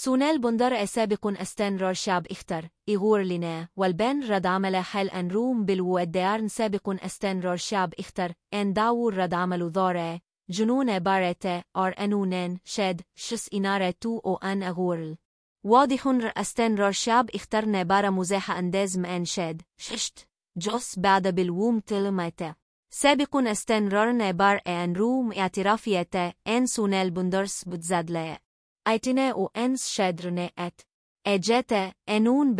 سونال بندر أسابق أستان شاب إختر إغور لنا والبان رد عمل حال أن روم بالو الديارن سابق أستان شاب إختر أن داو رد عمل ضارة جنون بارتا أر أنونان شاد شس إنارة تو أو أن أغورل واضح أستان شاب اخترنا بارا مزاحة أنداز مأن شاد ششت جوس بعد بالووم تلمتا سابق رورنا بار أن روم اعترافية أن سونال بندرس لأ او أنس ات أجاتا أنون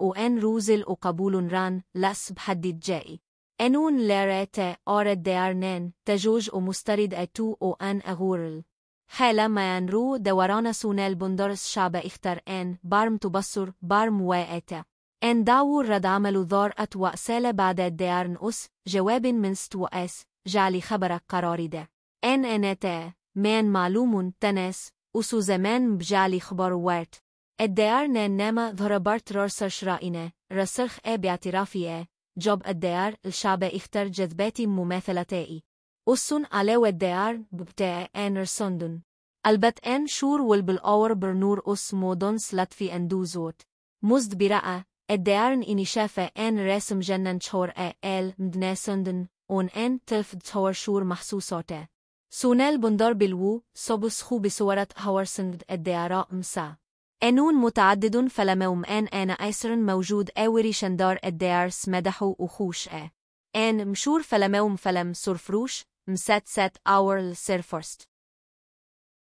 او أن روزل أقبول ران لسب حدد جاي أنون لاراتا أرد دارنان تجوج مسترد أتو أو أن أغورل حالا ما ينرو دوران سونال بندرس شعب اختر أن بارم تبصر بارم واتا أن داور رد عمل ذار أتوأسال بعد الدارن أس جواب من اس جعلي خبرك قراري ده أن أنتا مان معلوم تناس اسو زمان بجالي خبر وارت. الديار نما ضربت رور شرائنا، رسخ اي باعترافي اي. جوب الديار الشعب اختر جذباتي ممثلتائي. اسون علي والديار ببتاع انر سندن. البت ان شور والبالاور برنور اس مودون سلت في اندوزوت. مزد برأى الديارن اني شافة ان رسم جنن شور ال مدنا سندن. اون ان تلف تور شور محسوسوته. سونال بندار بالوو صبسخو بصورة هورسند الدعراء مسا أنون متعدد فلموم آن آن أيسرن موجود آوري شندار الدعرس مدحو أخوش آ آن مشور فلموم فلم سرفروش مسات سات أورل سيرفرست